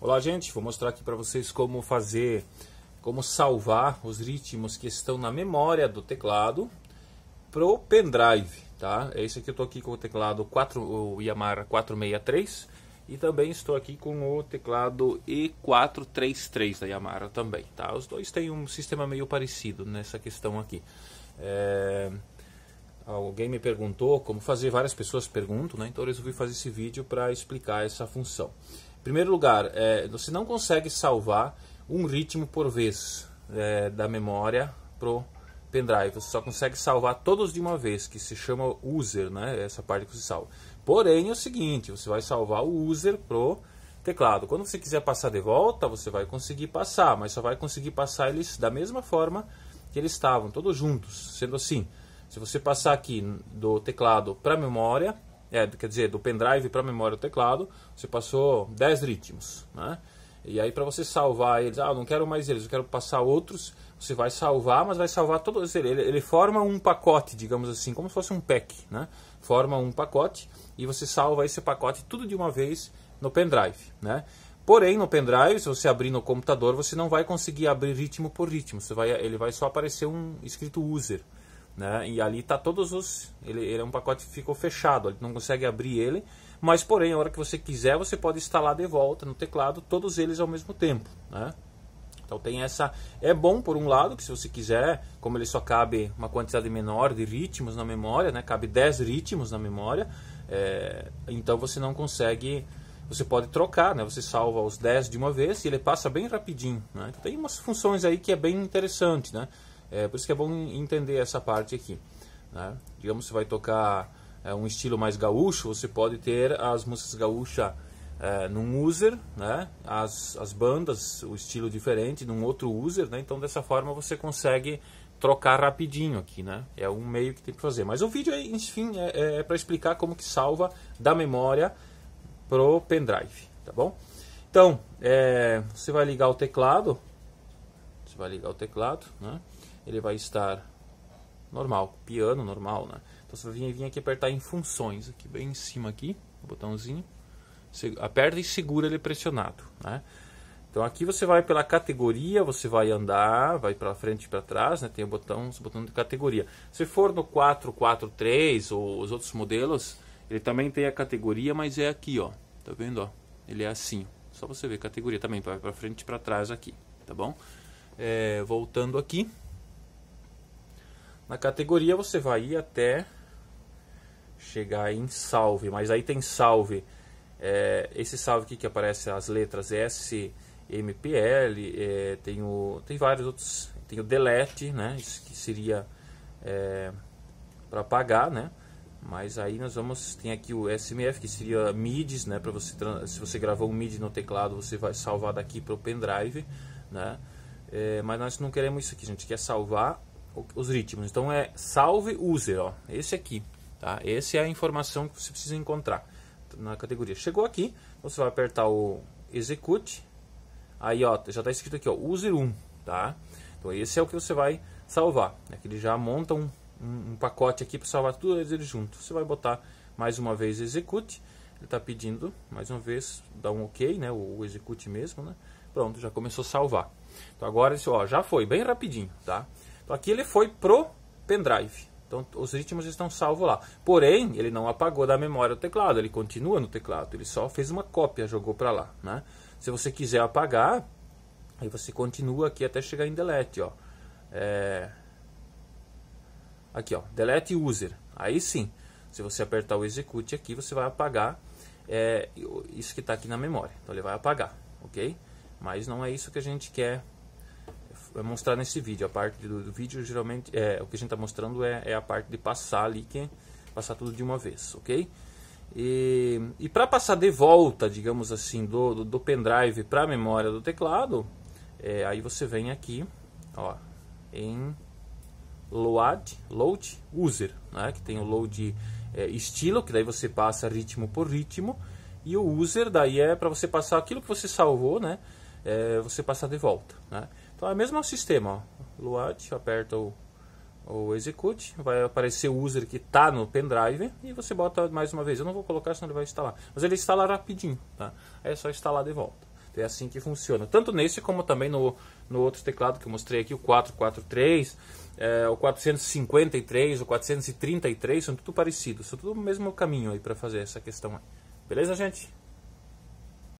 Olá, gente. Vou mostrar aqui para vocês como fazer, como salvar os ritmos que estão na memória do teclado pro pendrive, tá? É isso que eu estou aqui com o teclado 4, o Yamaha 463 e também estou aqui com o teclado E433 da Yamaha também, tá? Os dois têm um sistema meio parecido nessa questão aqui. É... Alguém me perguntou como fazer, várias pessoas perguntam, né? Então eu resolvi fazer esse vídeo para explicar essa função. Em primeiro lugar, é, você não consegue salvar um ritmo por vez é, da memória pro pendrive. Você só consegue salvar todos de uma vez, que se chama user, né? É essa parte que você salva. Porém, é o seguinte, você vai salvar o user pro teclado. Quando você quiser passar de volta, você vai conseguir passar, mas só vai conseguir passar eles da mesma forma que eles estavam, todos juntos. Sendo assim, se você passar aqui do teclado para a memória, é, quer dizer, do pendrive para a memória do teclado, você passou 10 ritmos, né? E aí para você salvar eles, ah, não quero mais eles, eu quero passar outros, você vai salvar, mas vai salvar todos eles. Ele, ele forma um pacote, digamos assim, como se fosse um pack, né? Forma um pacote e você salva esse pacote tudo de uma vez no pendrive, né? Porém, no pendrive, se você abrir no computador, você não vai conseguir abrir ritmo por ritmo. Você vai, ele vai só aparecer um escrito user. Né? E ali está todos os. Ele, ele, é um pacote que ficou fechado, não consegue abrir ele. Mas, porém, a hora que você quiser, você pode instalar de volta no teclado todos eles ao mesmo tempo. Né? Então tem essa. É bom por um lado, que se você quiser, como ele só cabe uma quantidade menor de ritmos na memória, né? cabe 10 ritmos na memória, é... então você não consegue. Você pode trocar, né? Você salva os 10 de uma vez e ele passa bem rapidinho. Né? Então, tem umas funções aí que é bem interessante, né? É, por isso que é bom entender essa parte aqui. Né? Digamos, você vai tocar é, um estilo mais gaúcho, você pode ter as músicas gaúchas é, num user, né? as, as bandas, o estilo diferente, num outro user, né? então dessa forma você consegue trocar rapidinho aqui, né? É um meio que tem que fazer. Mas o vídeo, é, enfim, é, é, é para explicar como que salva da memória pro pendrive, tá bom? Então, é, você vai ligar o teclado, você vai ligar o teclado, né? ele vai estar normal, piano normal, né? Então você vai vir aqui apertar em funções, aqui bem em cima aqui, o botãozinho. aperta e segura ele pressionado, né? Então aqui você vai pela categoria, você vai andar, vai para frente e para trás, né? Tem o botão, o botão de categoria. Se for no 443 ou os outros modelos, ele também tem a categoria, mas é aqui, ó. Tá vendo, ó? Ele é assim. Só você ver categoria também, vai para frente e para trás aqui, tá bom? É, voltando aqui, na categoria você vai ir até chegar em salve, mas aí tem salve. É, esse salve aqui que aparece as letras S, MPL, é, tem, o, tem vários outros, tem o delete, né? Isso que seria é, para pagar, né? Mas aí nós vamos, tem aqui o SMF que seria MIDs, né? Para você, se você gravou um MIDI no teclado, você vai salvar daqui para o pendrive, né? É, mas nós não queremos isso aqui, a gente quer salvar os ritmos. Então é salve user, ó, esse aqui, tá? Essa é a informação que você precisa encontrar na categoria. Chegou aqui, você vai apertar o execute, aí ó, já está escrito aqui, ó, user 1, tá? Então esse é o que você vai salvar, É Que ele já monta um, um, um pacote aqui para salvar tudo eles junto. Você vai botar mais uma vez execute, ele está pedindo mais uma vez, dá um ok, né? O, o execute mesmo, né? Pronto, já começou a salvar. Então agora, ó, já foi, bem rapidinho, tá? Então aqui ele foi pro pendrive. Então os ritmos estão salvos lá. Porém, ele não apagou da memória o teclado, ele continua no teclado, ele só fez uma cópia, jogou para lá, né? Se você quiser apagar, aí você continua aqui até chegar em delete, ó. É... Aqui, ó, delete user. Aí sim, se você apertar o execute aqui, você vai apagar é, isso que está aqui na memória. Então ele vai apagar, ok? Mas não é isso que a gente quer é mostrar nesse vídeo. A parte do, do vídeo, geralmente, é, o que a gente está mostrando é, é, a parte de passar ali, que é passar tudo de uma vez, ok? E, e para passar de volta, digamos assim, do, do, do pendrive para a memória do teclado, é, aí você vem aqui, ó, em load, load user, né, que tem o load é, estilo, que daí você passa ritmo por ritmo, e o user daí é para você passar aquilo que você salvou, né, é, você passar de volta, né. Então é o mesmo sistema, ó. Luat, aperta o, o execute, vai aparecer o user que está no pendrive e você bota mais uma vez. Eu não vou colocar, senão ele vai instalar. Mas ele instala rapidinho, tá? Aí é só instalar de volta. Então é assim que funciona. Tanto nesse como também no, no outro teclado que eu mostrei aqui, o 443, é, o 453, o 433, são tudo parecidos. São tudo o mesmo caminho aí para fazer essa questão aí. Beleza, gente?